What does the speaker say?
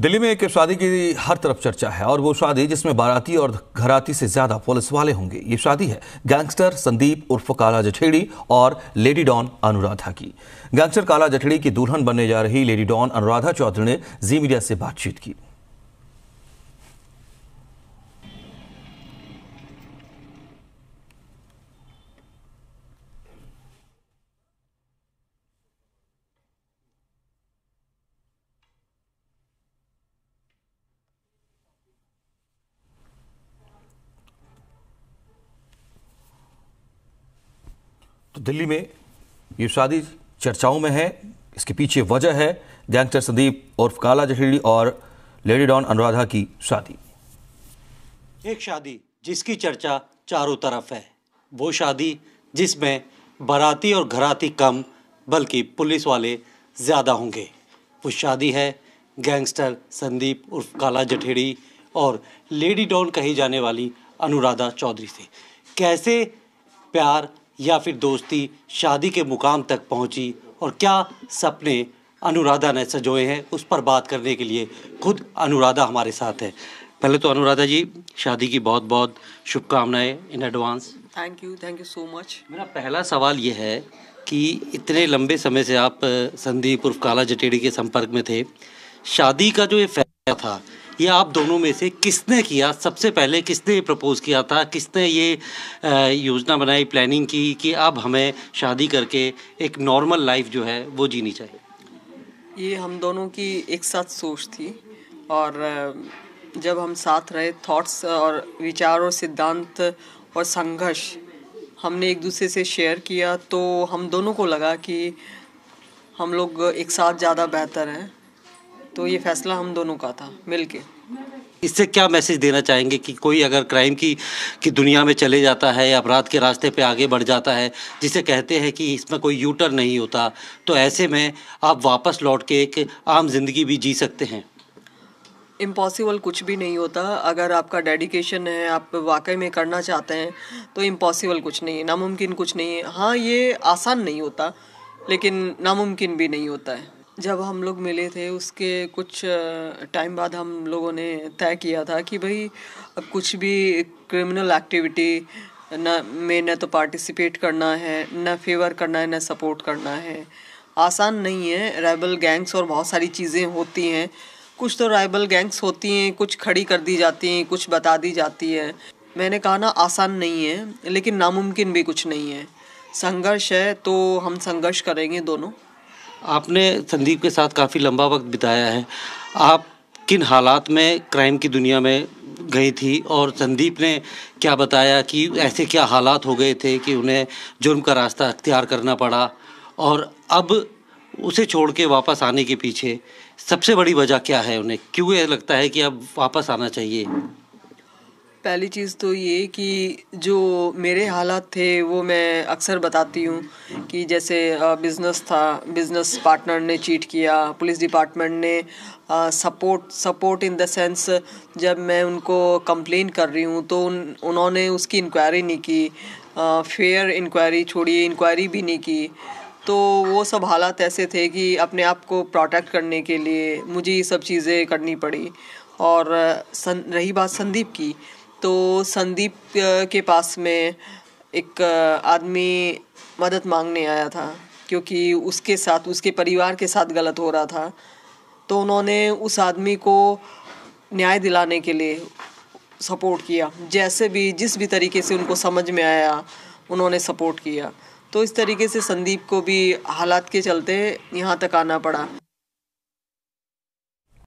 दिल्ली में एक शादी की हर तरफ चर्चा है और वो शादी जिसमें बाराती और घराती से ज्यादा पुलिस वाले होंगे ये शादी है गैंगस्टर संदीप उर्फ काला जठेड़ी और लेडी डॉन अनुराधा की गैंगस्टर काला जठेड़ी की दुल्हन बनने जा रही लेडी डॉन अनुराधा चौधरी ने जी मीडिया से बातचीत की तो दिल्ली में ये शादी चर्चाओं में है इसके पीछे वजह है गैंगस्टर संदीप और काला जठेड़ी और लेडी डॉन अनुराधा की शादी एक शादी जिसकी चर्चा चारों तरफ है वो शादी जिसमें बराती और घराती कम बल्कि पुलिस वाले ज़्यादा होंगे वो शादी है गैंगस्टर संदीप उर्फ काला जठेड़ी और लेडी डॉन कही जाने वाली अनुराधा चौधरी से कैसे प्यार या फिर दोस्ती शादी के मुकाम तक पहुंची और क्या सपने अनुराधा ने सजोए हैं उस पर बात करने के लिए खुद अनुराधा हमारे साथ है पहले तो अनुराधा जी शादी की बहुत बहुत शुभकामनाएं in advance thank you thank you so much मेरा पहला सवाल ये है कि इतने लंबे समय से आप संदीप उर्फ काला जटेड़ी के संपर्क में थे शादी का जो ये फैसला था ये आप दोनों में से किसने किया सबसे पहले किसने प्रपोज़ किया था किसने ये योजना बनाई प्लानिंग की कि अब हमें शादी करके एक नॉर्मल लाइफ जो है वो जीनी चाहिए ये हम दोनों की एक साथ सोच थी और जब हम साथ रहे थॉट्स और विचार और सिद्धांत और संघर्ष हमने एक दूसरे से शेयर किया तो हम दोनों को लगा कि हम लोग एक साथ ज़्यादा बेहतर हैं तो ये फैसला हम दोनों का था मिल के इससे क्या मैसेज देना चाहेंगे कि कोई अगर क्राइम की की दुनिया में चले जाता है या अपराध के रास्ते पे आगे बढ़ जाता है जिसे कहते हैं कि इसमें कोई यूटर नहीं होता तो ऐसे में आप वापस लौट के एक आम जिंदगी भी जी सकते हैं इम्पॉसिबल कुछ भी नहीं होता अगर आपका डेडिकेशन है आप वाकई में करना चाहते हैं तो इम्पॉसिबल कुछ नहीं है नामुमकिन कुछ नहीं है हाँ ये आसान नहीं होता लेकिन नामुमकिन भी नहीं होता है जब हम लोग मिले थे उसके कुछ टाइम बाद हम लोगों ने तय किया था कि भाई अब कुछ भी क्रिमिनल एक्टिविटी न में न तो पार्टिसिपेट करना है न फेवर करना है न सपोर्ट करना है आसान नहीं है राइबल गैंग्स और बहुत सारी चीज़ें होती हैं कुछ तो राइबल गैंग्स होती हैं कुछ खड़ी कर दी जाती हैं कुछ बता दी जाती है मैंने कहा ना आसान नहीं है लेकिन नामुमकिन भी कुछ नहीं है संघर्ष है तो हम संघर्ष करेंगे दोनों आपने संदीप के साथ काफ़ी लंबा वक्त बिताया है आप किन हालात में क्राइम की दुनिया में गई थी और संदीप ने क्या बताया कि ऐसे क्या हालात हो गए थे कि उन्हें जुर्म का रास्ता अख्तियार करना पड़ा और अब उसे छोड़ के वापस आने के पीछे सबसे बड़ी वजह क्या है उन्हें क्यों ये लगता है कि अब वापस आना चाहिए पहली चीज़ तो ये कि जो मेरे हालात थे वो मैं अक्सर बताती हूँ कि जैसे बिज़नेस था बिज़नेस पार्टनर ने चीट किया पुलिस डिपार्टमेंट ने support support in the sense जब मैं उनको कंप्लेन कर रही हूँ तो उन उन्होंने उसकी इंक्वायरी नहीं की फेयर इंक्वायरी छोड़िए इंक्वायरी भी नहीं की तो वो सब हालात ऐसे थे कि अपने आप को प्रोटेक्ट करने के लिए मुझे ये सब चीज़ें करनी पड़ी और सन रही बात संदीप की तो संदीप के पास में एक आदमी मदद मांगने आया था क्योंकि उसके साथ उसके परिवार के साथ गलत हो रहा था तो उन्होंने उस आदमी को न्याय दिलाने के लिए सपोर्ट किया जैसे भी जिस भी तरीके से उनको समझ में आया उन्होंने सपोर्ट किया तो इस तरीके से संदीप को भी हालात के चलते यहाँ तक आना पड़ा